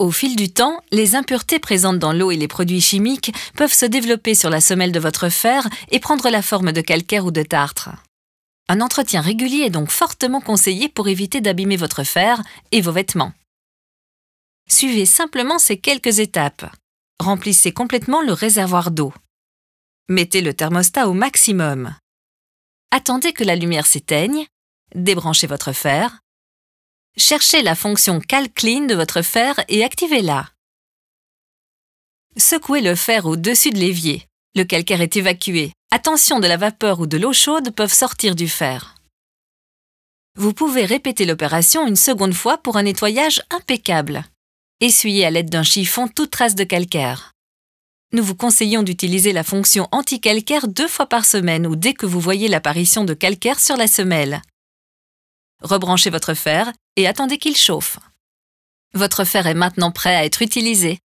Au fil du temps, les impuretés présentes dans l'eau et les produits chimiques peuvent se développer sur la semelle de votre fer et prendre la forme de calcaire ou de tartre. Un entretien régulier est donc fortement conseillé pour éviter d'abîmer votre fer et vos vêtements. Suivez simplement ces quelques étapes. Remplissez complètement le réservoir d'eau. Mettez le thermostat au maximum. Attendez que la lumière s'éteigne, débranchez votre fer, cherchez la fonction CalClean de votre fer et activez-la. Secouez le fer au-dessus de l'évier. Le calcaire est évacué. Attention de la vapeur ou de l'eau chaude peuvent sortir du fer. Vous pouvez répéter l'opération une seconde fois pour un nettoyage impeccable. Essuyez à l'aide d'un chiffon toute trace de calcaire. Nous vous conseillons d'utiliser la fonction anti-calcaire deux fois par semaine ou dès que vous voyez l'apparition de calcaire sur la semelle rebranchez votre fer et attendez qu'il chauffe. Votre fer est maintenant prêt à être utilisé.